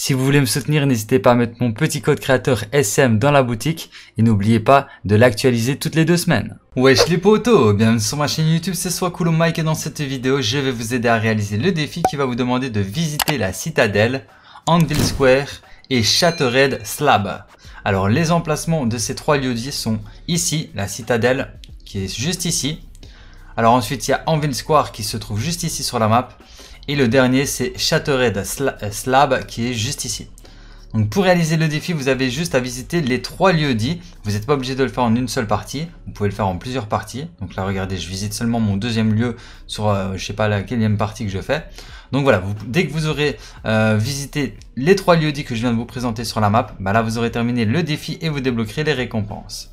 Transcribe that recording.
Si vous voulez me soutenir, n'hésitez pas à mettre mon petit code créateur SM dans la boutique et n'oubliez pas de l'actualiser toutes les deux semaines. Wesh les potos, bienvenue sur ma chaîne YouTube, c'est soit coolo Mike et dans cette vidéo, je vais vous aider à réaliser le défi qui va vous demander de visiter la citadelle, Anvil Square et Shattered Slab. Alors les emplacements de ces trois lieux-dits sont ici, la citadelle qui est juste ici, alors ensuite, il y a Anvil Square qui se trouve juste ici sur la map. Et le dernier, c'est Shattered euh, Slab qui est juste ici. Donc pour réaliser le défi, vous avez juste à visiter les trois lieux dits. Vous n'êtes pas obligé de le faire en une seule partie. Vous pouvez le faire en plusieurs parties. Donc là, regardez, je visite seulement mon deuxième lieu sur, je euh, je sais pas la quatrième partie que je fais. Donc voilà, dès que vous aurez euh, visité les trois lieux dits que je viens de vous présenter sur la map, bah là, vous aurez terminé le défi et vous débloquerez les récompenses.